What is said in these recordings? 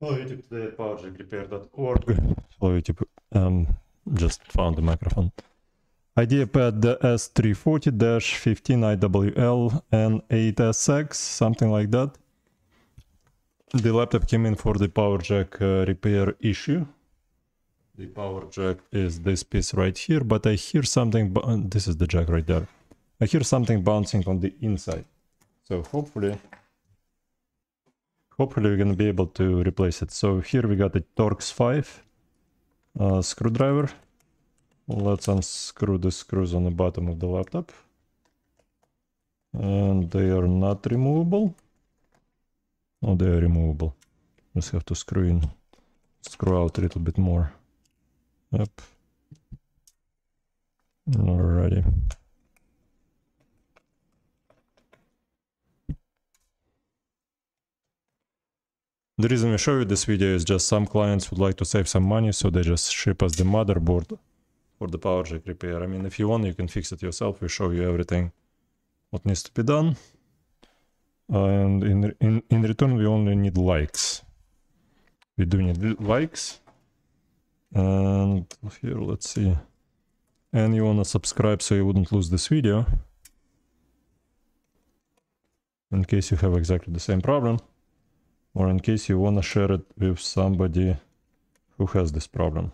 YouTube, today at Hello YouTube, um, just found the microphone. IdeaPad the S340-15IWL and 8SX, something like that. The laptop came in for the power jack uh, repair issue. The power jack is this piece right here, but I hear something, this is the jack right there. I hear something bouncing on the inside. So hopefully hopefully we're gonna be able to replace it. So here we got a Torx 5 uh, screwdriver. Let's unscrew the screws on the bottom of the laptop. And they are not removable. Oh, they are removable. Just have to screw in, screw out a little bit more. Yep. Alrighty. The reason we show you this video is just some clients would like to save some money, so they just ship us the motherboard for the power jack repair. I mean, if you want, you can fix it yourself. We show you everything what needs to be done. And in, in, in return, we only need likes. We do need likes. And here, let's see. And you want to subscribe so you wouldn't lose this video. In case you have exactly the same problem or in case you want to share it with somebody who has this problem.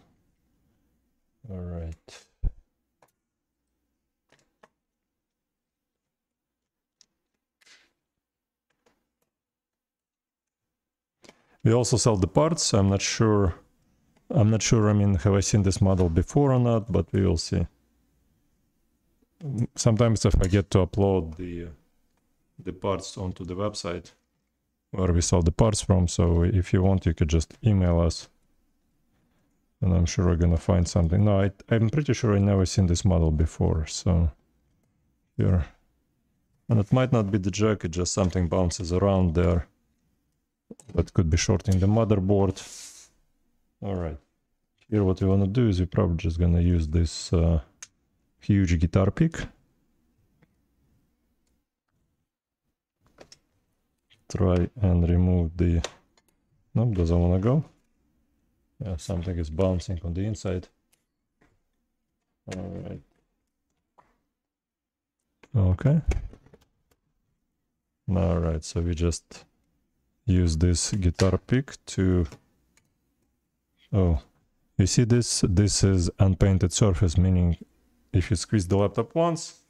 All right. We also sell the parts. I'm not sure. I'm not sure. I mean, have I seen this model before or not? But we will see. Sometimes I forget to upload the the parts onto the website where we sell the parts from. So if you want, you could just email us and I'm sure we're gonna find something. No, I, I'm pretty sure I never seen this model before, so here. And it might not be the jack, it just something bounces around there. That could be shorting the motherboard. Alright. Here what we wanna do is we're probably just gonna use this uh, huge guitar pick. try and remove the nope doesn't want to go yeah something is bouncing on the inside all right okay all right so we just use this guitar pick to oh you see this this is unpainted surface meaning if you squeeze the laptop once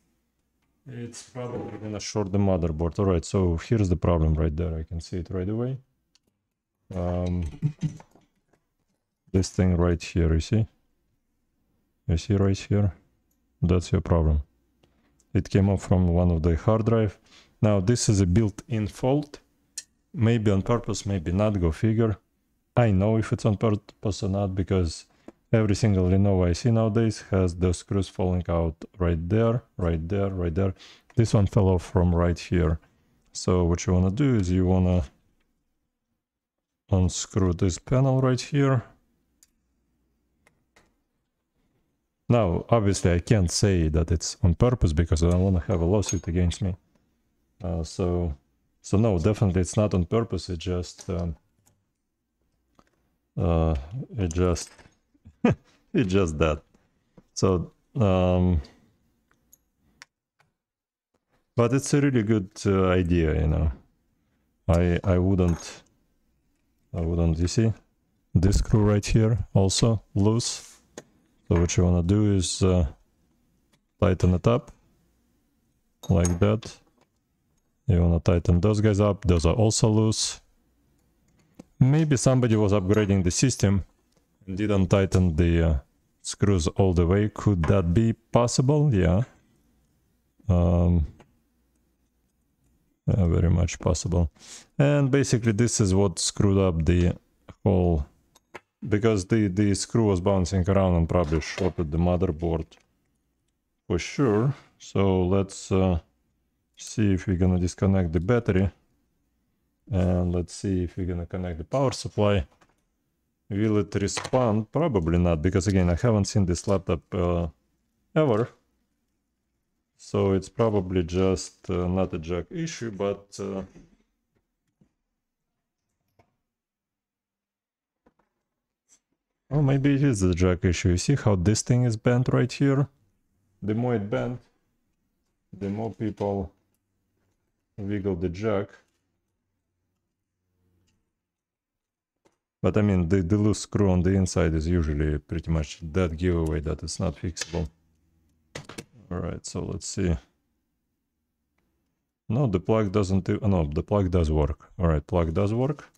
it's probably gonna short the motherboard. All right, so here's the problem right there. I can see it right away. Um, this thing right here, you see? You see right here? That's your problem. It came up from one of the hard drive. Now this is a built-in fault. Maybe on purpose, maybe not, go figure. I know if it's on purpose or not because Every single Lenovo I see nowadays has the screws falling out right there, right there, right there. This one fell off from right here. So what you want to do is you want to unscrew this panel right here. Now, obviously I can't say that it's on purpose because I don't want to have a lawsuit against me. Uh, so, so no, definitely it's not on purpose. It just, um, uh, it just it's just that. So, um, but it's a really good uh, idea, you know. I I wouldn't, I wouldn't. You see, this screw right here also loose. So what you wanna do is uh, tighten it up like that. You wanna tighten those guys up. Those are also loose. Maybe somebody was upgrading the system didn't tighten the uh, screws all the way. Could that be possible? Yeah. Um, uh, very much possible. And basically this is what screwed up the whole... Because the, the screw was bouncing around and probably shorted the motherboard for sure. So let's uh, see if we're gonna disconnect the battery. And let's see if we're gonna connect the power supply. Will it respond? Probably not, because again, I haven't seen this laptop uh, ever. So it's probably just uh, not a jack issue, but... Uh, oh, maybe it is a jack issue. You see how this thing is bent right here? The more it bent, the more people wiggle the jack. But I mean, the, the loose screw on the inside is usually pretty much that giveaway that it's not fixable. Alright, so let's see. No, the plug doesn't... Oh, no, the plug does work. Alright, plug does work.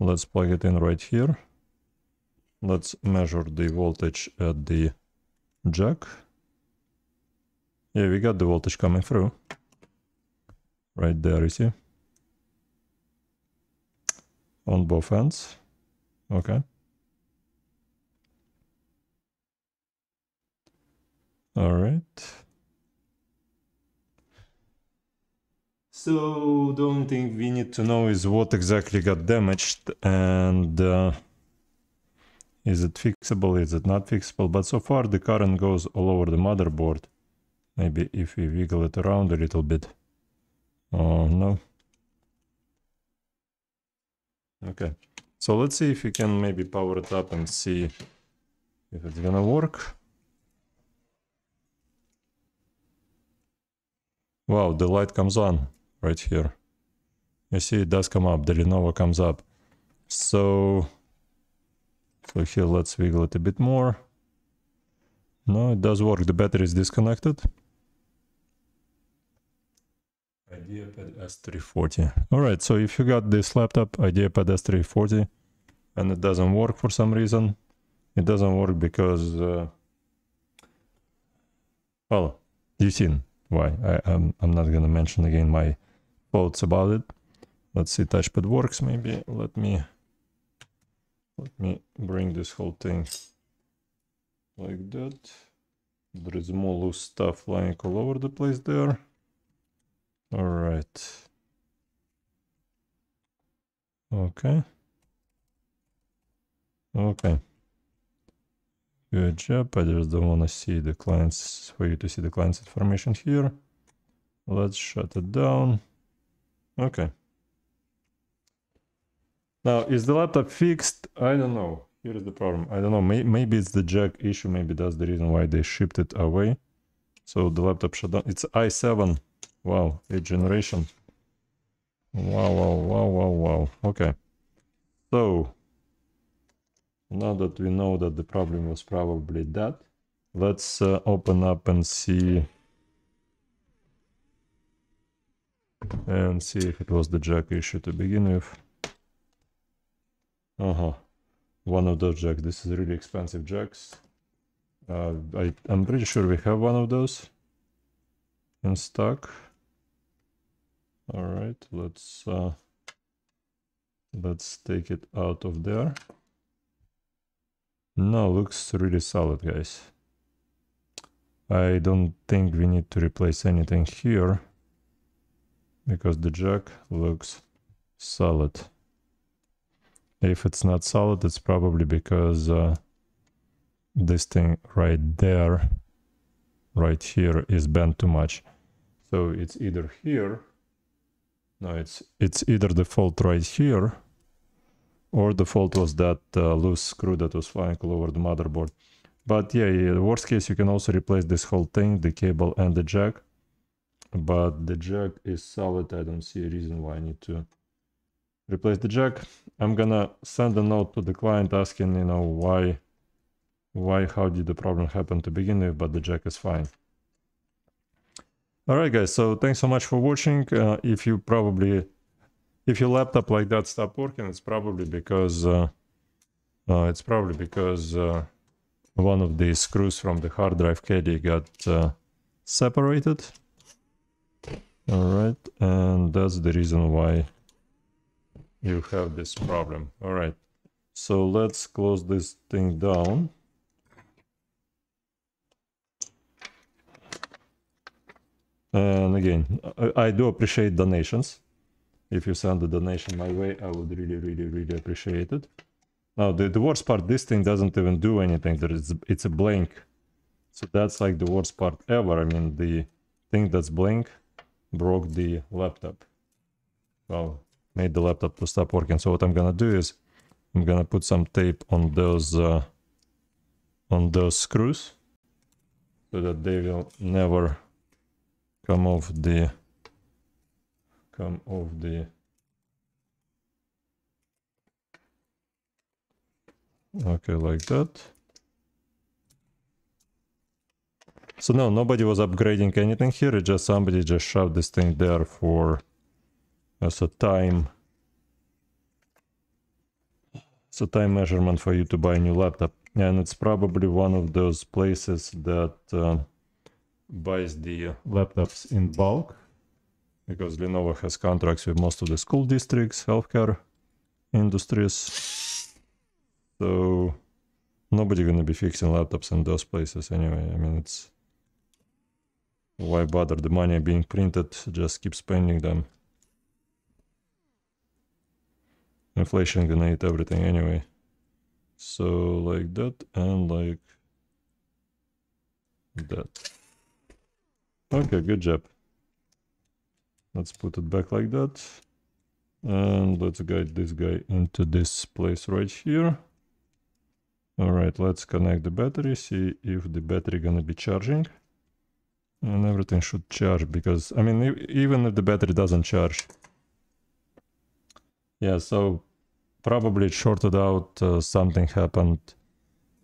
Let's plug it in right here. Let's measure the voltage at the jack. Yeah, we got the voltage coming through. Right there, you see? On both ends. Okay. All right. So the only thing we need to know is what exactly got damaged and uh, is it fixable, is it not fixable. But so far the current goes all over the motherboard. Maybe if we wiggle it around a little bit. Oh no. Okay. So let's see if we can maybe power it up and see if it's gonna work. Wow, the light comes on right here. You see it does come up, the Lenovo comes up. So, so here let's wiggle it a bit more. No, it does work, the battery is disconnected. IdeaPad S340. All right, so if you got this laptop, IdeaPad S340, and it doesn't work for some reason, it doesn't work because, uh, well, you've seen why. I, I'm, I'm not going to mention again my thoughts about it. Let's see, touchpad works maybe. Let me, let me bring this whole thing like that. There is more loose stuff lying all over the place there. All right. Okay. Okay. Good job. I just don't want to see the clients, for you to see the client's information here. Let's shut it down. Okay. Now, is the laptop fixed? I don't know. Here is the problem. I don't know. May maybe it's the jack issue. Maybe that's the reason why they shipped it away. So the laptop shut down. It's i7 Wow, a generation. Wow, wow, wow, wow, wow. Okay. So, now that we know that the problem was probably that, let's uh, open up and see and see if it was the jack issue to begin with. Uh-huh. One of those jacks. This is really expensive jacks. Uh, I, I'm pretty sure we have one of those in stock all right let's uh, let's take it out of there no looks really solid guys i don't think we need to replace anything here because the jack looks solid if it's not solid it's probably because uh, this thing right there right here is bent too much so it's either here no, it's it's either the fault right here, or the fault was that uh, loose screw that was flying all over the motherboard. But yeah, yeah, the worst case, you can also replace this whole thing, the cable and the jack. But the jack is solid. I don't see a reason why I need to replace the jack. I'm gonna send a note to the client asking, you know, why, why, how did the problem happen to begin with, but the jack is fine all right guys so thanks so much for watching uh, if you probably if your laptop like that stop working it's probably because uh, uh, it's probably because uh, one of the screws from the hard drive caddy got uh, separated all right and that's the reason why you have this problem all right so let's close this thing down And again, I, I do appreciate donations. If you send a donation my way, I would really, really, really appreciate it. Now, the, the worst part, this thing doesn't even do anything. There is, it's a blank. So that's like the worst part ever. I mean, the thing that's blank broke the laptop. Well, made the laptop to stop working. So what I'm gonna do is I'm gonna put some tape on those uh, on those screws so that they will never come off the come off the okay like that so no nobody was upgrading anything here it just somebody just shoved this thing there for as a time it's a time measurement for you to buy a new laptop and it's probably one of those places that uh, buys the laptops in bulk because Lenovo has contracts with most of the school districts, healthcare industries. So nobody gonna be fixing laptops in those places anyway. I mean, it's why bother? The money being printed, just keep spending them. Inflation gonna eat everything anyway. So like that and like that. Okay, good job. Let's put it back like that. And let's guide this guy into this place right here. All right, let's connect the battery, see if the battery gonna be charging. And everything should charge because, I mean, if, even if the battery doesn't charge. Yeah, so probably it shorted out, uh, something happened.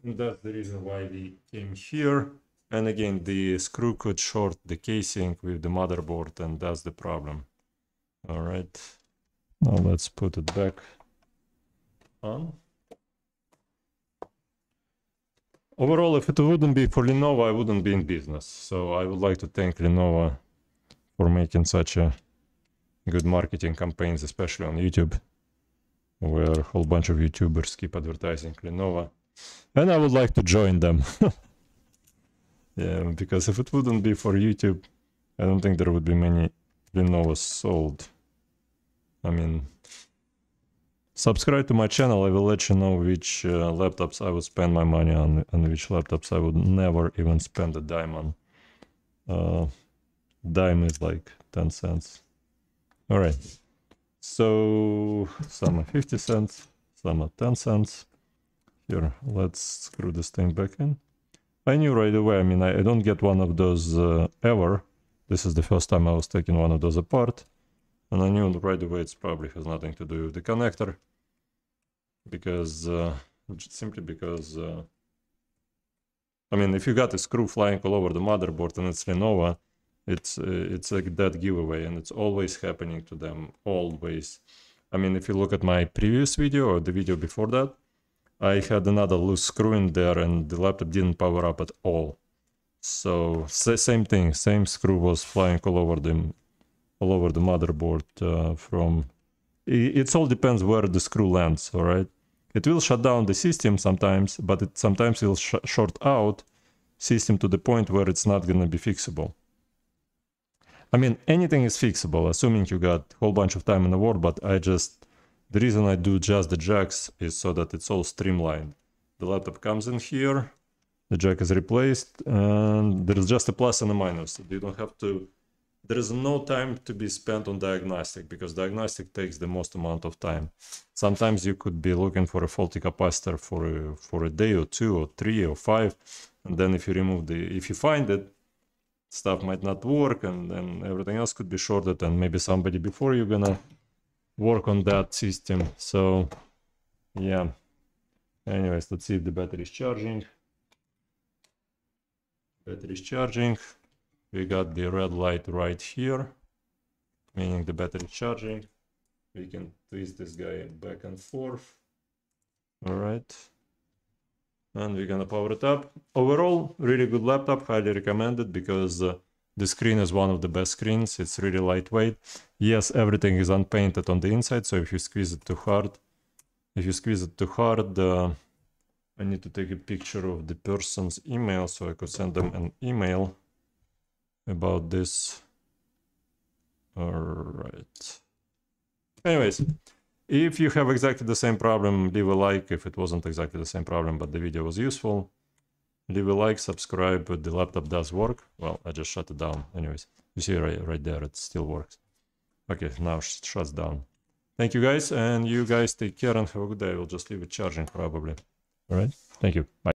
That's the reason why we came here. And again, the screw could short the casing with the motherboard and that's the problem. All right, now let's put it back on. Overall, if it wouldn't be for Lenovo, I wouldn't be in business. So I would like to thank Lenovo for making such a good marketing campaigns, especially on YouTube, where a whole bunch of YouTubers keep advertising Lenovo. And I would like to join them. Yeah, because if it wouldn't be for YouTube, I don't think there would be many Lenovo's sold. I mean, subscribe to my channel, I will let you know which uh, laptops I would spend my money on and which laptops I would never even spend a dime on. Uh, dime is like 10 cents. Alright, so some are 50 cents, some are 10 cents. Here, let's screw this thing back in. I knew right away, I mean, I, I don't get one of those uh, ever. This is the first time I was taking one of those apart. And I knew right away it probably has nothing to do with the connector. Because, uh, simply because, uh, I mean, if you got a screw flying all over the motherboard and it's Lenovo, it's uh, it's like that giveaway and it's always happening to them, always. I mean, if you look at my previous video or the video before that, I had another loose screw in there and the laptop didn't power up at all. So same thing, same screw was flying all over the all over the motherboard uh, from it, it all depends where the screw lands, all right? It will shut down the system sometimes, but it sometimes will sh short out system to the point where it's not going to be fixable. I mean, anything is fixable, assuming you got a whole bunch of time in the world, but I just the reason I do just the jacks is so that it's all streamlined. The laptop comes in here, the jack is replaced, and there is just a plus and a minus. You don't have to, there is no time to be spent on diagnostic because diagnostic takes the most amount of time. Sometimes you could be looking for a faulty capacitor for a, for a day or two or three or five. And then if you remove the, if you find it, stuff might not work and then everything else could be shorted and maybe somebody before you gonna work on that system. So yeah. Anyways, let's see if the battery is charging. Battery is charging. We got the red light right here, meaning the battery is charging. We can twist this guy back and forth. All right. And we're gonna power it up. Overall, really good laptop, highly recommended because uh, the screen is one of the best screens, it's really lightweight. Yes, everything is unpainted on the inside, so if you squeeze it too hard, if you squeeze it too hard, uh, I need to take a picture of the person's email, so I could send them an email about this. All right. Anyways, if you have exactly the same problem, leave a like if it wasn't exactly the same problem, but the video was useful leave a like, subscribe, the laptop does work. Well, I just shut it down. Anyways, you see right, right there, it still works. Okay, now sh shuts down. Thank you guys, and you guys take care and have a good day. We'll just leave it charging probably. All right, thank you. Bye.